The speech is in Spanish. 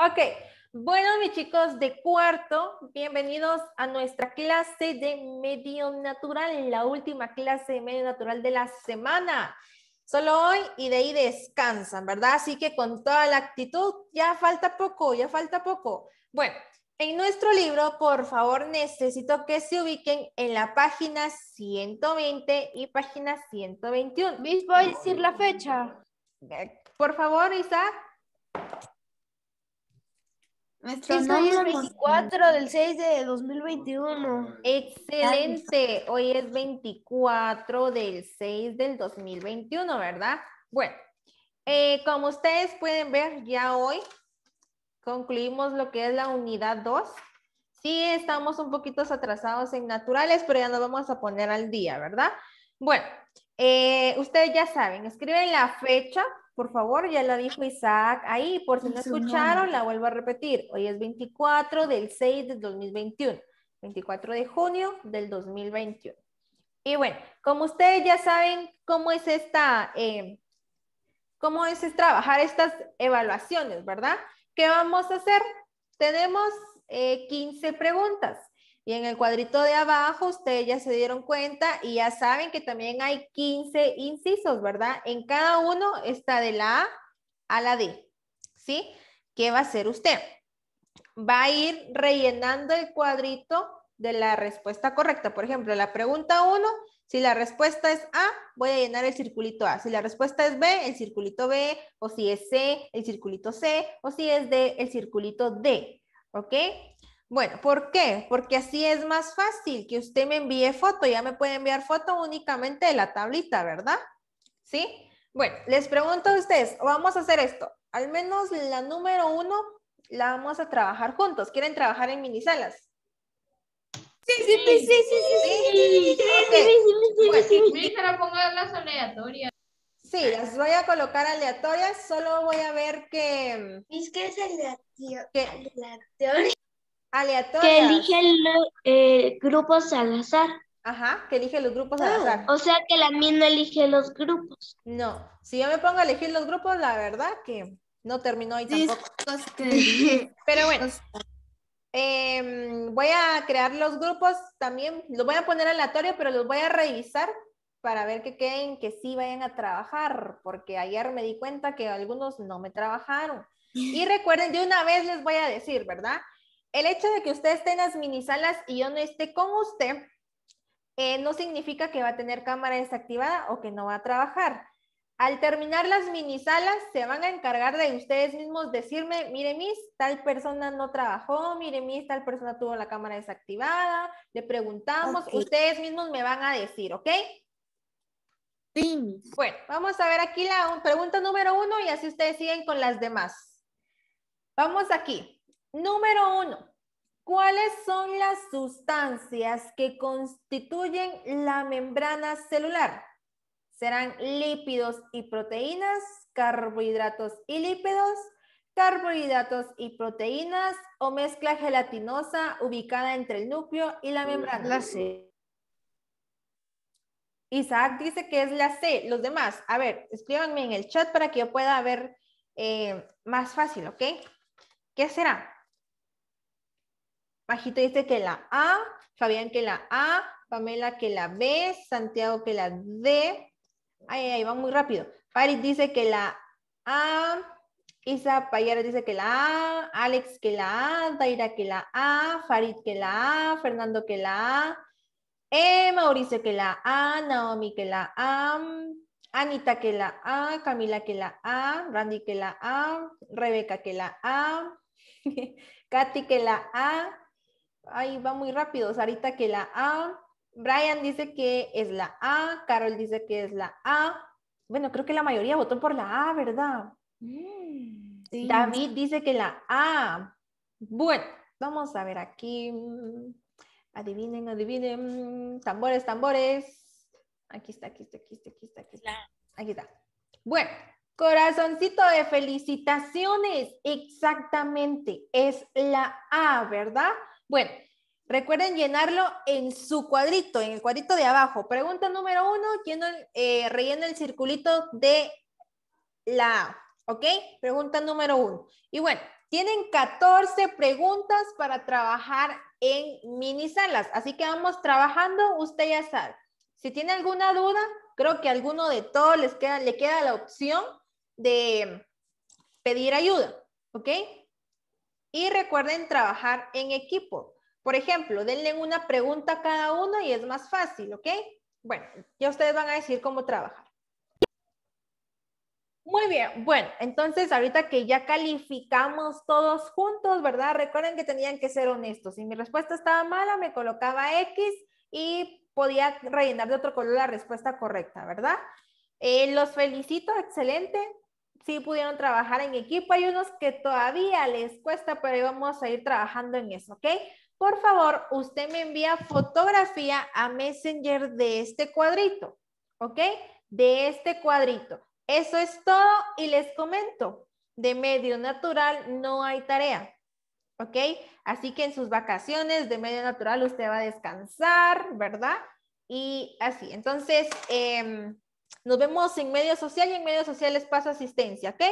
Ok, bueno mis chicos de cuarto, bienvenidos a nuestra clase de medio natural, la última clase de medio natural de la semana. Solo hoy y de ahí descansan, ¿verdad? Así que con toda la actitud, ya falta poco, ya falta poco. Bueno, en nuestro libro, por favor, necesito que se ubiquen en la página 120 y página 121. ¿Vis voy a decir la fecha. Por favor, Isaac es 24 del 6 de 2021. Excelente. Hoy es 24 del 6 del 2021, ¿verdad? Bueno, eh, como ustedes pueden ver, ya hoy concluimos lo que es la unidad 2. Sí, estamos un poquito atrasados en naturales, pero ya nos vamos a poner al día, ¿verdad? Bueno, eh, ustedes ya saben, escriben la fecha por favor, ya la dijo Isaac ahí, por si no escucharon, la vuelvo a repetir. Hoy es 24 del 6 del 2021, 24 de junio del 2021. Y bueno, como ustedes ya saben cómo es esta, em, cómo es, trabajar estas evaluaciones, ¿verdad? ¿Qué vamos a hacer? Tenemos 15 eh, preguntas. Y en el cuadrito de abajo, ustedes ya se dieron cuenta y ya saben que también hay 15 incisos, ¿verdad? En cada uno está de la A a la D, ¿sí? ¿Qué va a hacer usted? Va a ir rellenando el cuadrito de la respuesta correcta. Por ejemplo, la pregunta 1, si la respuesta es A, voy a llenar el circulito A. Si la respuesta es B, el circulito B. O si es C, el circulito C. O si es D, el circulito D. ¿Ok? Bueno, ¿por qué? Porque así es más fácil que usted me envíe foto. Ya me puede enviar foto únicamente de la tablita, ¿verdad? ¿Sí? Bueno, les pregunto a ustedes, vamos a hacer esto. Al menos la número uno la vamos a trabajar juntos. ¿Quieren trabajar en minisalas? Sí, sí, sí, sí, sí, sí, sí, sí, sí, Sí, las voy a colocar aleatorias, solo voy a ver que... Es que es aleatorio. Aleatoria. Que eligen los eh, grupos al azar. Ajá, que elige los grupos al ah, azar. O sea que la mía no elige los grupos. No, si yo me pongo a elegir los grupos, la verdad que no terminó ahí tampoco. Pero bueno, em, voy a crear los grupos también, los voy a poner aleatorio, pero los voy a revisar para ver que queden, que sí vayan a trabajar, porque ayer me di cuenta que algunos no me trabajaron. Y recuerden, de una vez les voy a decir, ¿verdad? el hecho de que usted esté en las salas y yo no esté con usted, eh, no significa que va a tener cámara desactivada o que no va a trabajar. Al terminar las mini-salas, se van a encargar de ustedes mismos decirme, mire, mis tal persona no trabajó, mire, mis tal persona tuvo la cámara desactivada, le preguntamos, ustedes mismos me van a decir, ¿ok? Sí. Bueno, vamos a ver aquí la pregunta número uno y así ustedes siguen con las demás. Vamos aquí. Número uno, ¿cuáles son las sustancias que constituyen la membrana celular? Serán lípidos y proteínas, carbohidratos y lípidos, carbohidratos y proteínas o mezcla gelatinosa ubicada entre el núcleo y la membrana. La C. Isaac dice que es la C. Los demás, a ver, escríbanme en el chat para que yo pueda ver eh, más fácil, ¿ok? ¿Qué será? Bajito dice que la A, Fabián que la A, Pamela que la B, Santiago que la D. Ahí va muy rápido. Farid dice que la A, Isa Payara dice que la A, Alex que la A, Daira que la A, Farid que la A, Fernando que la A, Mauricio que la A, Naomi que la A, Anita que la A, Camila que la A, Randy que la A, Rebeca que la A, Katy que la A, ahí va muy rápido. Sarita que la A, Brian dice que es la A, Carol dice que es la A. Bueno, creo que la mayoría votó por la A, ¿verdad? Mm, David dice que la A. Bueno, vamos a ver aquí. Adivinen, adivinen. Tambores, tambores. Aquí está, aquí está, aquí está, aquí está. Aquí está. Aquí está. Bueno, corazoncito de felicitaciones. Exactamente, es la A, ¿verdad? Bueno, recuerden llenarlo en su cuadrito, en el cuadrito de abajo. Pregunta número uno, eh, relleno el circulito de la A, ¿ok? Pregunta número uno. Y bueno, tienen 14 preguntas para trabajar en mini salas, así que vamos trabajando, usted ya sabe. Si tiene alguna duda, creo que a alguno de todos les queda, le queda la opción de pedir ayuda, ¿ok? Y recuerden trabajar en equipo. Por ejemplo, denle una pregunta a cada uno y es más fácil, ¿ok? Bueno, ya ustedes van a decir cómo trabajar. Muy bien, bueno, entonces ahorita que ya calificamos todos juntos, ¿verdad? Recuerden que tenían que ser honestos. Si mi respuesta estaba mala, me colocaba X y podía rellenar de otro color la respuesta correcta, ¿verdad? Eh, los felicito, excelente sí pudieron trabajar en equipo. Hay unos que todavía les cuesta, pero vamos a ir trabajando en eso, ¿ok? Por favor, usted me envía fotografía a Messenger de este cuadrito, ¿ok? De este cuadrito. Eso es todo y les comento, de medio natural no hay tarea, ¿ok? Así que en sus vacaciones de medio natural usted va a descansar, ¿verdad? Y así, entonces... Eh, nos vemos en medio social y en medios sociales pasa asistencia, ¿ok?